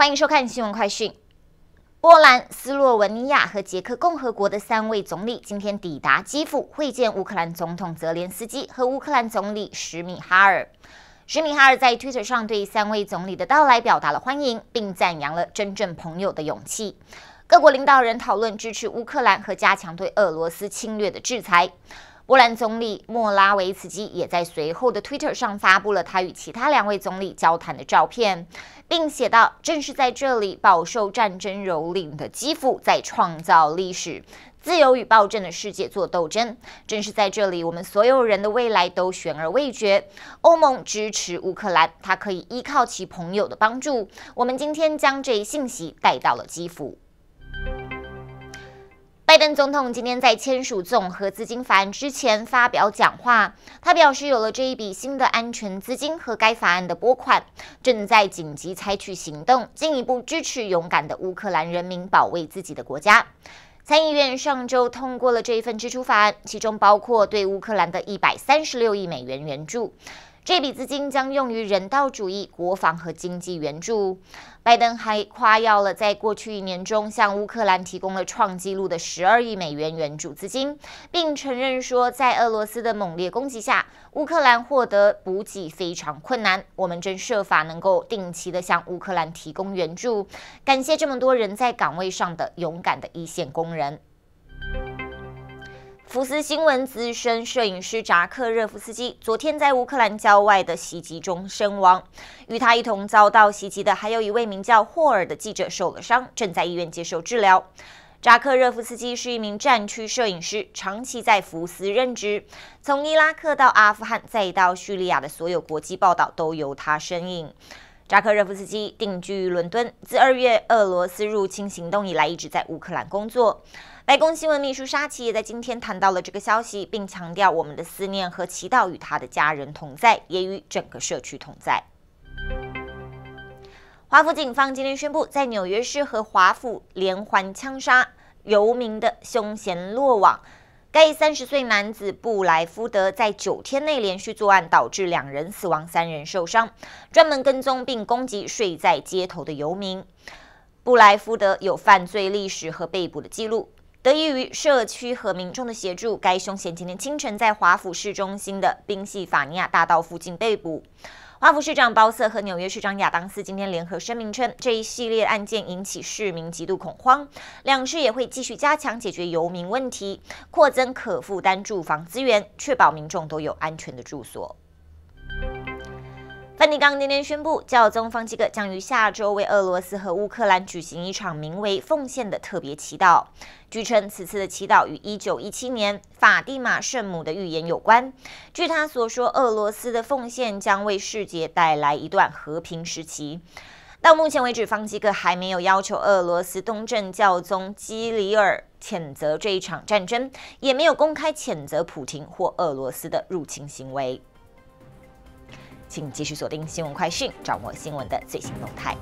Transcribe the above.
欢迎收看新闻快讯。波兰、斯洛文尼亚和捷克共和国的三位总理今天抵达基辅，会见乌克兰总统泽连斯基和乌克兰总理什米哈尔。什米哈尔在推特上对三位总理的到来表达了欢迎，并赞扬了真正朋友的勇气。各国领导人讨论支持乌克兰和加强对俄罗斯侵略的制裁。波兰总理莫拉维茨基也在随后的 Twitter 上发布了他与其他两位总理交谈的照片，并写道：“正是在这里，饱受战争蹂躏的基辅在创造历史，自由与暴政的世界做斗争。正是在这里，我们所有人的未来都悬而未决。欧盟支持乌克兰，它可以依靠其朋友的帮助。我们今天将这一信息带到了基辅。”拜登总统今天在签署总和资金法案之前发表讲话，他表示，有了这一笔新的安全资金和该法案的拨款，正在紧急采取行动，进一步支持勇敢的乌克兰人民保卫自己的国家。参议院上周通过了这一份支出法案，其中包括对乌克兰的一百三十六亿美元援助。这笔资金将用于人道主义、国防和经济援助。拜登还夸耀了在过去一年中向乌克兰提供了创纪录的12亿美元援助资金，并承认说，在俄罗斯的猛烈攻击下，乌克兰获得补给非常困难。我们正设法能够定期的向乌克兰提供援助。感谢这么多人在岗位上的勇敢的一线工人。福斯新闻资深摄影师扎克热夫斯基昨天在乌克兰郊外的袭击中身亡。与他一同遭到袭击的还有一位名叫霍尔的记者受了伤，正在医院接受治疗。扎克热夫斯基是一名战区摄影师，长期在福斯任职。从伊拉克到阿富汗，再到叙利亚的所有国际报道都由他身影。扎克热夫斯基定居于伦敦，自二月俄罗斯入侵行动以来，一直在乌克兰工作。白宫新闻秘书沙奇也在今天谈到了这个消息，并强调我们的思念和祈祷与他的家人同在，也与整个社区同在。华府警方今天宣布，在纽约市和华府连环枪杀游民的凶嫌落网。该三十岁男子布莱夫德在九天内连续作案，导致两人死亡、三人受伤，专门跟踪并攻击睡在街头的游民。布莱夫德有犯罪历史和被捕的记录。得益于社区和民众的协助，该凶嫌今天清晨在华府市中心的宾夕法尼亚大道附近被捕。华府市长鲍瑟和纽约市长亚当斯今天联合声明称，这一系列案件引起市民极度恐慌，两市也会继续加强解决游民问题，扩增可负担住房资源，确保民众都有安全的住所。梵蒂冈今天宣布，教宗方济各将于下周为俄罗斯和乌克兰举行一场名为“奉献”的特别祈祷。据称，此次的祈祷与1917年法蒂玛圣母的预言有关。据他所说，俄罗斯的奉献将为世界带来一段和平时期。到目前为止，方济各还没有要求俄罗斯东正教宗基里尔谴责这一场战争，也没有公开谴责普廷或俄罗斯的入侵行为。请继续锁定《新闻快讯》，掌握新闻的最新动态。